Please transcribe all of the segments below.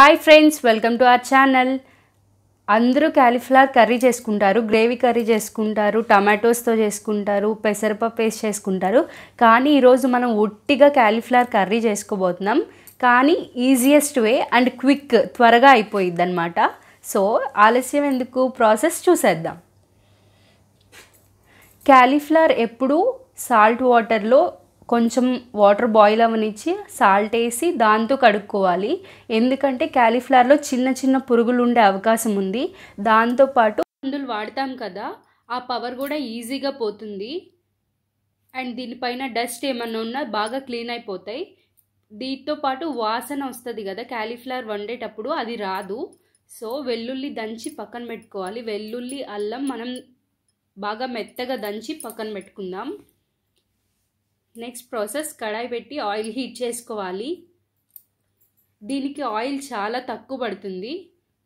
Hi friends welcome to our channel అందరూ cauliflower curry చేసుకుంటారు gravy curry చేసుకుంటారు టమాటోస్తో చేసుకుంటారు పెసరపప్పు వేసి చేసుకుంటారు కానీ ఈరోజు మనం ఒట్టిగా క్యాలీఫ్లవర్ కర్రీ చేసుకోబోతున్నాం కానీ ఈజియెస్ట్ వే అండ్ క్విక్ త్వరగా అయిపోయిద్ది అనమాట సో ఆలస్యం ఎందుకు ప్రాసెస్ చూసేద్దాం క్యాలీఫ్లవర్ ఎప్పుడూ సాల్ట్ వాటర్లో కొంచెం వాటర్ బాయిల్ అవనిచ్చి సాల్ట్ వేసి దాంతో కడుక్కోవాలి ఎందుకంటే క్యాలీఫ్లవర్లో చిన్న చిన్న పురుగులు ఉండే అవకాశం ఉంది దాంతోపాటు మందులు వాడతాం కదా ఆ పవర్ కూడా ఈజీగా పోతుంది అండ్ దీనిపైన డస్ట్ ఏమన్నా ఉన్నా బాగా క్లీన్ అయిపోతాయి దీంతో పాటు వాసన వస్తుంది కదా క్యాలీఫ్లవర్ వండేటప్పుడు అది రాదు సో వెల్లుల్లి దంచి పక్కన పెట్టుకోవాలి వెల్లుల్లి అల్లం మనం బాగా మెత్తగా దంచి పక్కన పెట్టుకుందాం నెక్స్ట్ ప్రాసెస్ కడాయి పెట్టి ఆయిల్ హీట్ చేసుకోవాలి దీనికి ఆయిల్ చాలా తక్కువ పడుతుంది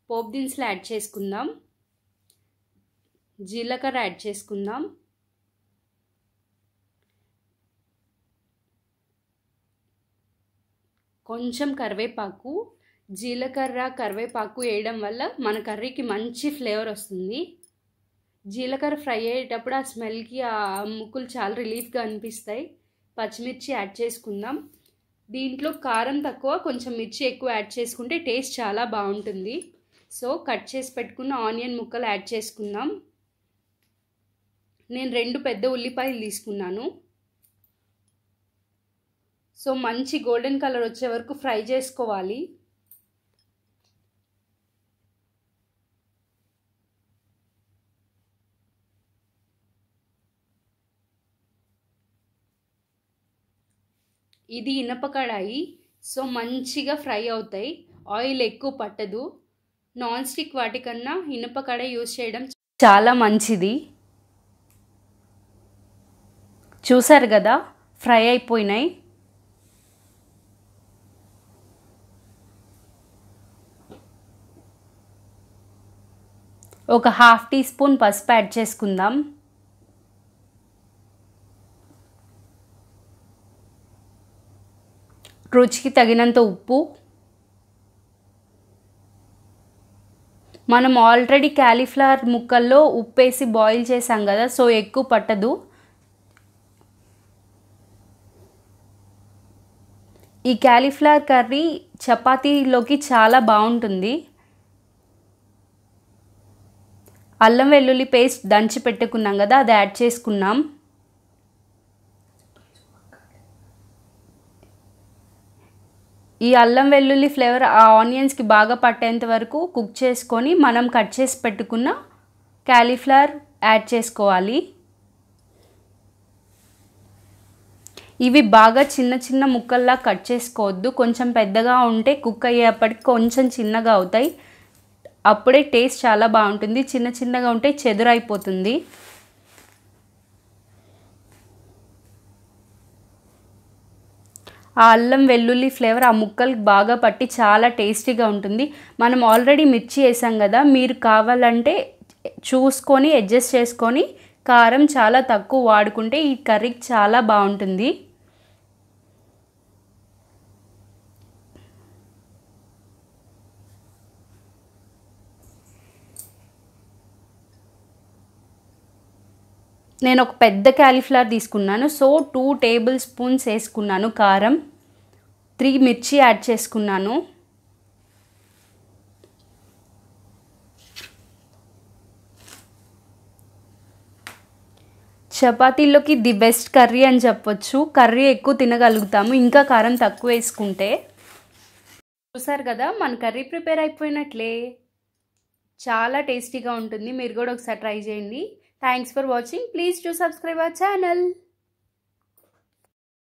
పోపు దినుసులు యాడ్ చేసుకుందాం జీలకర్ర యాడ్ చేసుకుందాం కొంచెం కరివేపాకు జీలకర్ర కరివేపాకు వేయడం వల్ల మన కర్రీకి మంచి ఫ్లేవర్ వస్తుంది జీలకర్ర ఫ్రై అయ్యేటప్పుడు ఆ స్మెల్కి ఆ ముక్కులు చాలా రిలీఫ్గా అనిపిస్తాయి పచ్చిమిర్చి యాడ్ చేసుకుందాం దీంట్లో కారం తక్కువ కొంచెం మిర్చి ఎక్కువ యాడ్ చేసుకుంటే టేస్ట్ చాలా బాగుంటుంది సో కట్ చేసి పెట్టుకున్న ఆనియన్ ముక్కలు యాడ్ చేసుకుందాం నేను రెండు పెద్ద ఉల్లిపాయలు తీసుకున్నాను సో మంచి గోల్డెన్ కలర్ వచ్చే వరకు ఫ్రై చేసుకోవాలి ఇది ఇనప కడాయి సో మంచిగా ఫ్రై అవుతాయి ఆయిల్ ఎక్కువ పట్టదు నాన్ స్టిక్ వాటికన్నా ఇనప కడాయి యూజ్ చేయడం చాలా మంచిది చూసారు కదా ఫ్రై అయిపోయినాయి ఒక హాఫ్ టీ స్పూన్ పసుపు యాడ్ చేసుకుందాం రుచికి తగినంత ఉప్పు మనం ఆల్రెడీ క్యాలీఫ్లవర్ ముక్కల్లో ఉప్పు వేసి బాయిల్ చేసాం కదా సో ఎక్కువ పట్టదు ఈ క్యాలీఫ్లవర్ కర్రీ చపాతీలోకి చాలా బాగుంటుంది అల్లం వెల్లుల్లి పేస్ట్ దంచి పెట్టుకున్నాం కదా అది యాడ్ చేసుకున్నాం ఈ అల్లం వెల్లుల్లి ఫ్లేవర్ ఆ ఆనియన్స్కి బాగా పట్టేంత వరకు కుక్ చేసుకొని మనం కట్ చేసి పెట్టుకున్న క్యాలీఫ్లవర్ యాడ్ చేసుకోవాలి ఇవి బాగా చిన్న చిన్న ముక్కల్లా కట్ చేసుకోవద్దు కొంచెం పెద్దగా ఉంటే కుక్ అయ్యేప్పటికి కొంచెం చిన్నగా అవుతాయి అప్పుడే టేస్ట్ చాలా బాగుంటుంది చిన్న చిన్నగా ఉంటే చెదురైపోతుంది ఆ అల్లం వెల్లుల్లి ఫ్లేవర్ ఆ ముక్కలకు బాగా పట్టి చాలా టేస్టీగా ఉంటుంది మనం ఆల్రెడీ మిర్చి వేసాం కదా మీరు కావాలంటే చూసుకొని అడ్జస్ట్ చేసుకొని కారం చాలా తక్కువ వాడుకుంటే ఈ కర్రీకి చాలా బాగుంటుంది నేను ఒక పెద్ద క్యాలీఫ్లవర్ తీసుకున్నాను సో టూ టేబుల్ స్పూన్స్ వేసుకున్నాను కారం త్రీ మిర్చి యాడ్ చేసుకున్నాను చపాతీలోకి ది బెస్ట్ కర్రీ అని చెప్పొచ్చు కర్రీ ఎక్కువ తినగలుగుతాము ఇంకా కారం తక్కువ వేసుకుంటే చూసారు కదా మన కర్రీ ప్రిపేర్ అయిపోయినట్లే చాలా టేస్టీగా ఉంటుంది మీరు కూడా ఒకసారి ట్రై చేయండి Thanks for watching. Please do subscribe our channel.